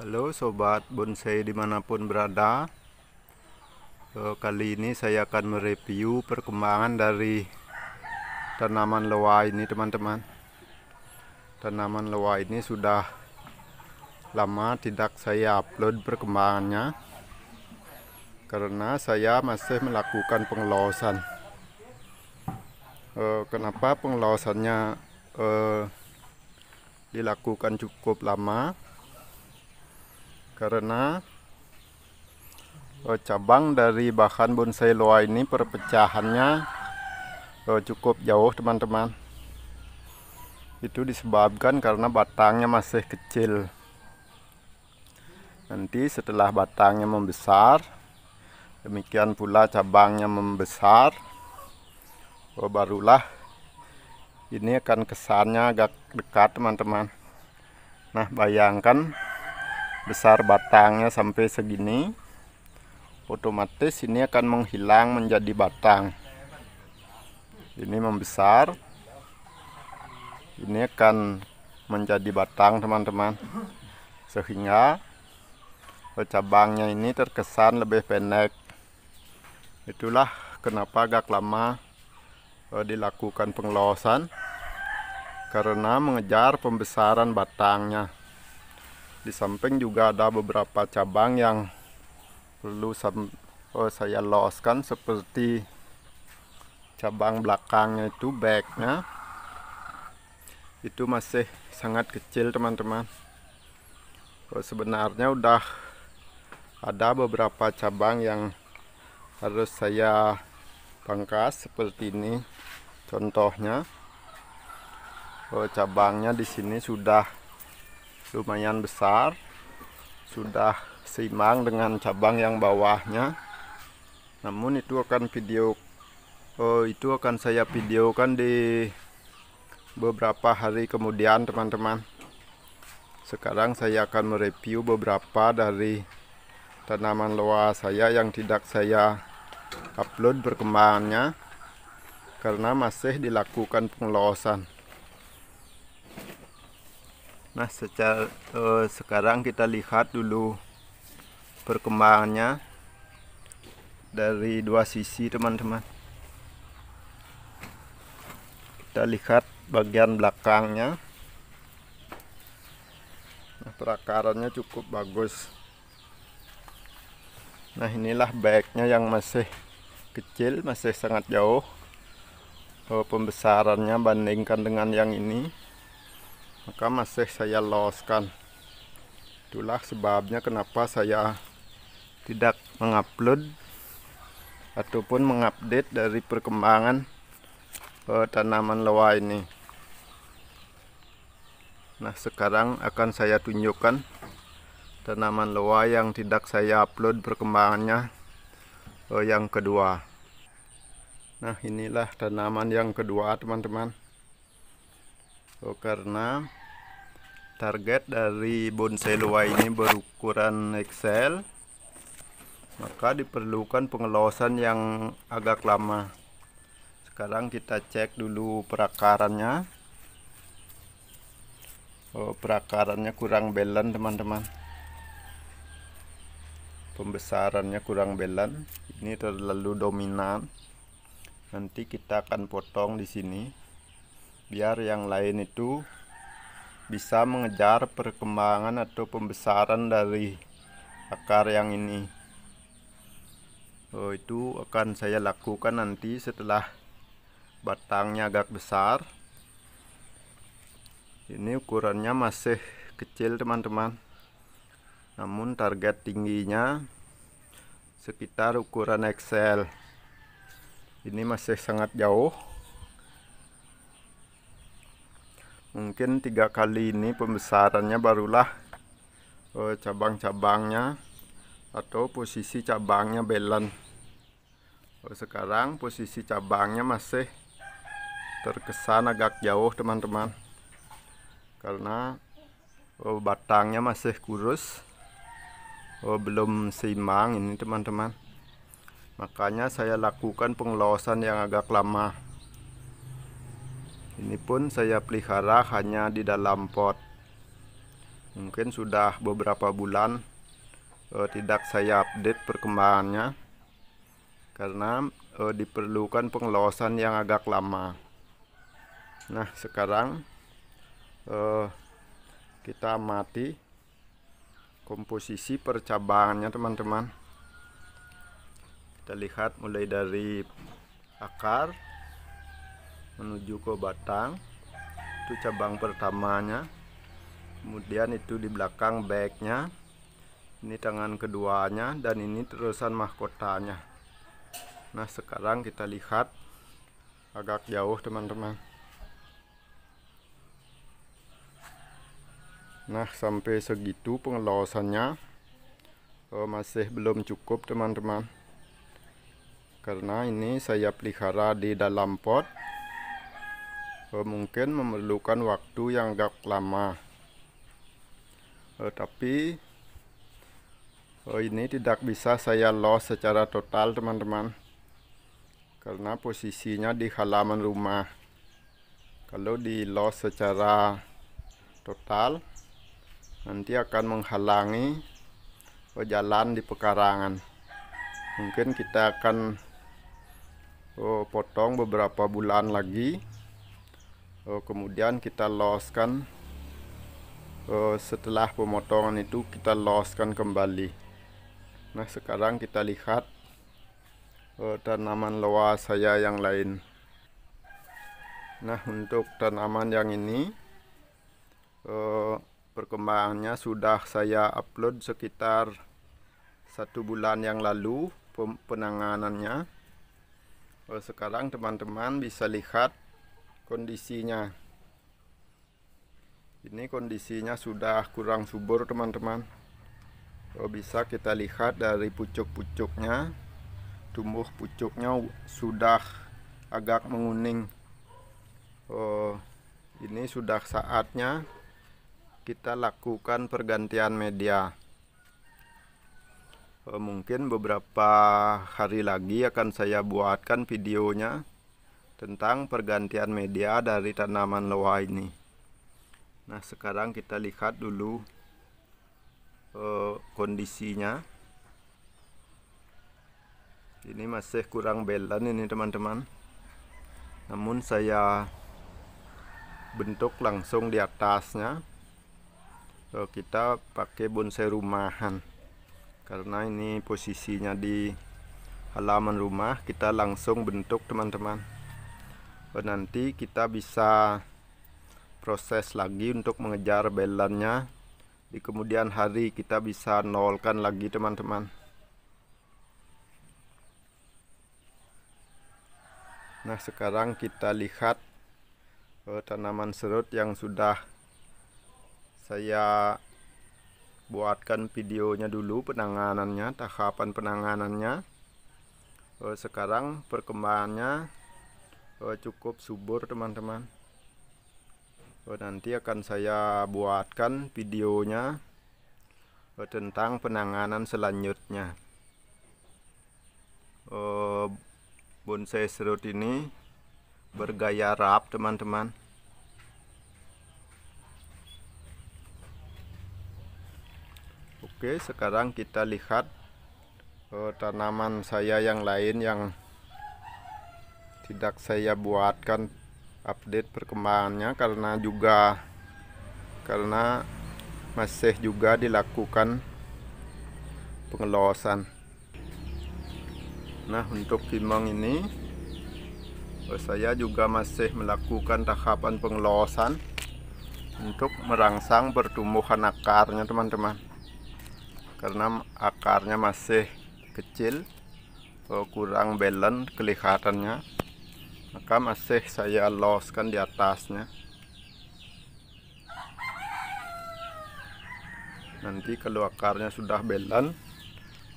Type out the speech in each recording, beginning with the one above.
Halo sobat bonsai dimanapun berada eh, Kali ini saya akan mereview perkembangan dari tanaman lewa ini teman-teman Tanaman lewa ini sudah lama tidak saya upload perkembangannya Karena saya masih melakukan pengelosan eh, Kenapa pengelosannya eh, dilakukan cukup lama karena eh, cabang dari bahan bonsai loa ini perpecahannya eh, cukup jauh teman-teman itu disebabkan karena batangnya masih kecil nanti setelah batangnya membesar demikian pula cabangnya membesar oh, barulah ini akan kesannya agak dekat teman-teman nah bayangkan besar batangnya sampai segini otomatis ini akan menghilang menjadi batang ini membesar ini akan menjadi batang teman-teman sehingga cabangnya ini terkesan lebih pendek itulah kenapa agak lama eh, dilakukan pengelosan karena mengejar pembesaran batangnya di samping juga ada beberapa cabang yang perlu oh, saya loskan seperti cabang belakangnya itu backnya itu masih sangat kecil teman-teman oh, sebenarnya udah ada beberapa cabang yang harus saya pangkas seperti ini contohnya oh, cabangnya di sini sudah lumayan besar sudah seimbang dengan cabang yang bawahnya namun itu akan video oh, itu akan saya videokan di beberapa hari kemudian teman-teman sekarang saya akan mereview beberapa dari tanaman loa saya yang tidak saya upload perkembangannya karena masih dilakukan pengelolaan Nah, secara, eh, sekarang kita lihat dulu perkembangannya dari dua sisi, teman-teman. Kita lihat bagian belakangnya. Nah, perakarannya cukup bagus. Nah, inilah baiknya yang masih kecil, masih sangat jauh. Oh, pembesarannya bandingkan dengan yang ini maka masih saya loskan. itulah sebabnya kenapa saya tidak mengupload ataupun mengupdate dari perkembangan uh, tanaman loa ini nah sekarang akan saya tunjukkan tanaman loa yang tidak saya upload perkembangannya uh, yang kedua nah inilah tanaman yang kedua teman-teman so, oh, karena target dari bonsai luar ini berukuran XL maka diperlukan pengelosan yang agak lama sekarang kita cek dulu perakarannya oh, perakarannya kurang belan teman-teman pembesarannya kurang belan ini terlalu dominan nanti kita akan potong di sini biar yang lain itu bisa mengejar perkembangan atau pembesaran dari akar yang ini oh, itu akan saya lakukan nanti setelah batangnya agak besar ini ukurannya masih kecil teman-teman namun target tingginya sekitar ukuran XL ini masih sangat jauh mungkin tiga kali ini pembesarannya barulah uh, cabang-cabangnya atau posisi cabangnya belan uh, sekarang posisi cabangnya masih terkesan agak jauh teman-teman karena uh, batangnya masih kurus uh, belum seimbang ini teman-teman makanya saya lakukan pengelosan yang agak lama ini pun saya pelihara hanya di dalam pot mungkin sudah beberapa bulan eh, tidak saya update perkembangannya karena eh, diperlukan pengelolaan yang agak lama nah sekarang eh, kita mati komposisi percabangannya teman-teman kita lihat mulai dari akar menuju ke Batang itu cabang pertamanya kemudian itu di belakang backnya ini tangan keduanya dan ini terusan mahkotanya nah sekarang kita lihat agak jauh teman-teman nah sampai segitu pengelosannya oh, masih belum cukup teman-teman karena ini saya pelihara di dalam pot Eh, mungkin memerlukan waktu yang agak lama eh, tapi eh, ini tidak bisa saya los secara total teman-teman karena posisinya di halaman rumah kalau di los secara total nanti akan menghalangi jalan di pekarangan mungkin kita akan potong beberapa bulan lagi uh, kemudian kita loskan. uh, setelah pemotongan itu kita loskan kembali nah sekarang kita lihat uh, tanaman loa saya yang lain nah untuk tanaman yang ini uh, perkembangannya sudah saya upload sekitar satu bulan yang lalu penanganannya sekarang teman-teman bisa lihat kondisinya ini kondisinya sudah kurang subur teman-teman kalau bisa kita lihat dari pucuk-pucuknya tumbuh pucuknya sudah agak menguning oh, ini sudah saatnya kita lakukan pergantian media oh, mungkin beberapa hari lagi akan saya buatkan videonya tentang pergantian media dari tanaman loa ini nah sekarang kita lihat dulu eh, kondisinya ini masih kurang belan ini teman-teman namun saya bentuk langsung di atasnya eh, kita pakai bonsai rumahan karena ini posisinya di halaman rumah kita langsung bentuk teman-teman nanti kita bisa proses lagi untuk mengejar belannya di kemudian hari kita bisa nolkan lagi teman-teman nah sekarang kita lihat oh, tanaman serut yang sudah saya buatkan videonya dulu penanganannya tahapan penanganannya oh, sekarang perkembangannya uh, cukup subur teman-teman uh, nanti akan saya buatkan videonya uh, tentang penanganan selanjutnya uh, bonsai serut ini bergaya rap teman-teman Oke sekarang kita lihat uh, tanaman saya yang lain yang tidak saya buatkan update perkembangannya karena juga karena masih juga dilakukan pengelolaan nah untuk kimang ini saya juga masih melakukan tahapan pengelolaan untuk merangsang pertumbuhan akarnya teman-teman karena akarnya masih kecil kurang balance kelihatannya maka masih saya loskan di atasnya nanti kalau akarnya sudah belan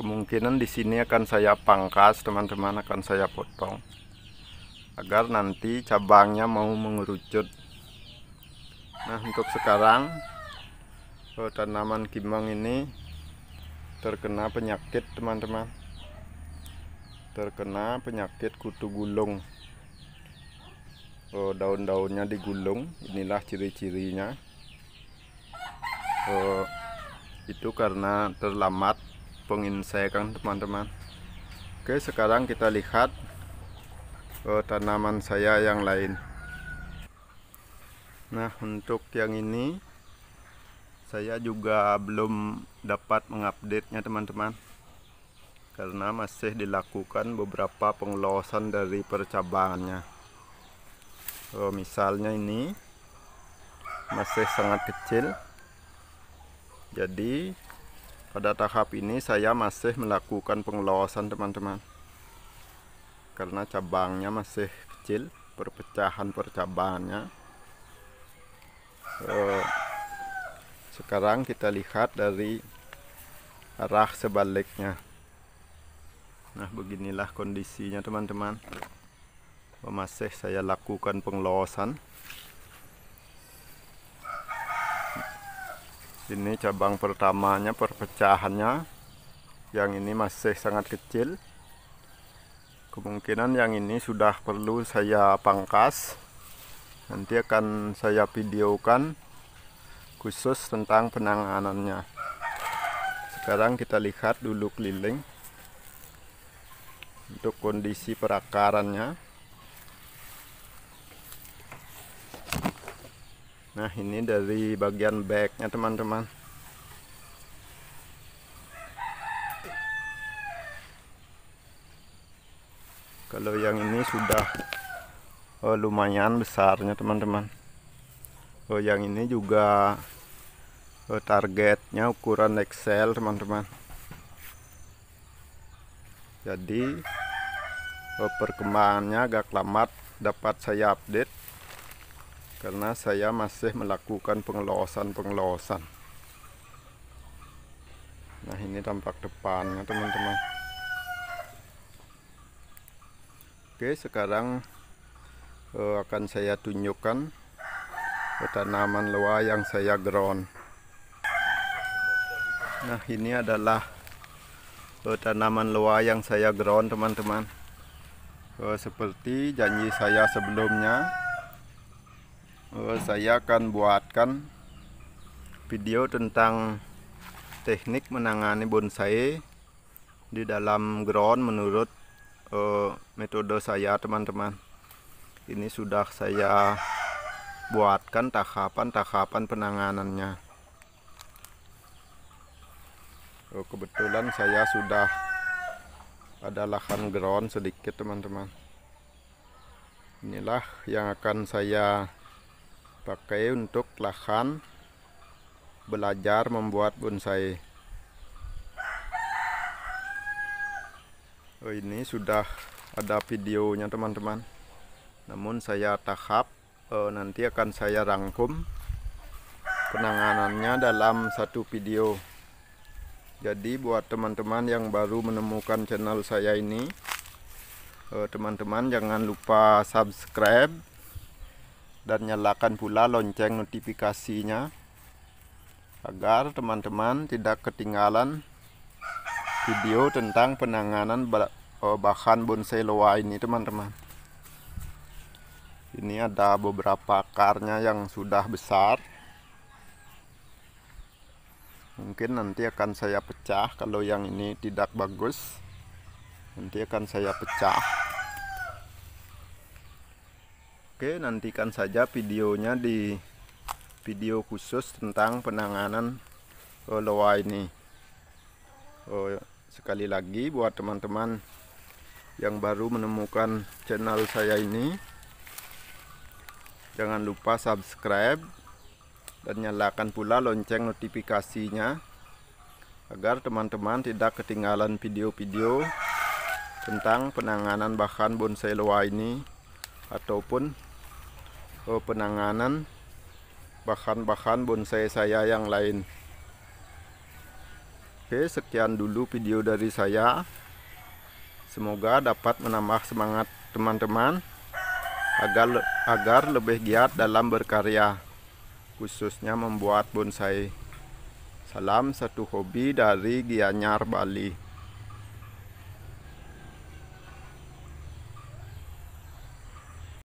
kemungkinan di sini akan saya pangkas teman-teman akan saya potong agar nanti cabangnya mau mengerucut nah untuk sekarang oh, tanaman kimang ini terkena penyakit teman-teman terkena penyakit kutu gulung uh, daun-daunnya digulung inilah ciri-cirinya uh, itu karena terlambat penginsekan teman-teman oke sekarang kita lihat uh, tanaman saya yang lain nah untuk yang ini saya juga belum dapat mengupdate nya teman-teman karena masih dilakukan beberapa pengelosan dari percabangannya oh, misalnya ini masih sangat kecil jadi pada tahap ini saya masih melakukan pengelolaan teman-teman karena cabangnya masih kecil perpecahan percabangannya oh, sekarang kita lihat dari arah sebaliknya nah beginilah kondisinya teman-teman masih saya lakukan pengelosan ini cabang pertamanya perpecahannya yang ini masih sangat kecil kemungkinan yang ini sudah perlu saya pangkas nanti akan saya videokan khusus tentang penanganannya sekarang kita lihat dulu keliling untuk kondisi perakarannya Nah ini dari bagian backnya teman-teman Kalau yang ini sudah oh, lumayan besarnya teman-teman Oh yang ini juga oh, targetnya ukuran Excel teman-teman Jadi oh, perkembangannya agak lambat dapat saya update karena saya masih melakukan pengelosan-pengelosan nah ini tampak depannya teman-teman oke sekarang eh, akan saya tunjukkan tanaman loa yang saya ground nah ini adalah eh, tanaman loa yang saya ground teman-teman eh, seperti janji saya sebelumnya Eh, saya akan buatkan video tentang teknik menangani bonsai di dalam ground menurut uh, metode saya teman-teman ini sudah saya buatkan tahapan-tahapan penanganannya oh, kebetulan saya sudah ada lahan ground sedikit teman-teman inilah yang akan saya pakai untuk lahan belajar membuat bonsai oh, ini sudah ada videonya teman-teman namun saya tahap eh, nanti akan saya rangkum penanganannya dalam satu video jadi buat teman-teman yang baru menemukan channel saya ini eh, teman-teman eh, jangan lupa subscribe dan nyalakan pula lonceng notifikasinya agar teman-teman tidak ketinggalan video tentang penanganan eh, bahan bonsai loa ini teman-teman ini ada beberapa akarnya yang sudah besar mungkin nanti akan saya pecah kalau yang ini tidak bagus nanti akan saya pecah Oke, nantikan saja videonya di video khusus tentang penanganan lowa ini. Oh, sekali lagi buat teman-teman yang baru menemukan channel saya ini, jangan lupa subscribe dan nyalakan pula lonceng notifikasinya agar teman-teman tidak ketinggalan video-video tentang penanganan bahan bonsai loa ini ataupun uh, penanganan bahan-bahan bonsai saya yang lain Oke sekian dulu video dari saya Semoga dapat menambah semangat teman-teman agar agar lebih giat dalam berkarya khususnya membuat bonsai. Salam satu hobi dari Gianyar Bali.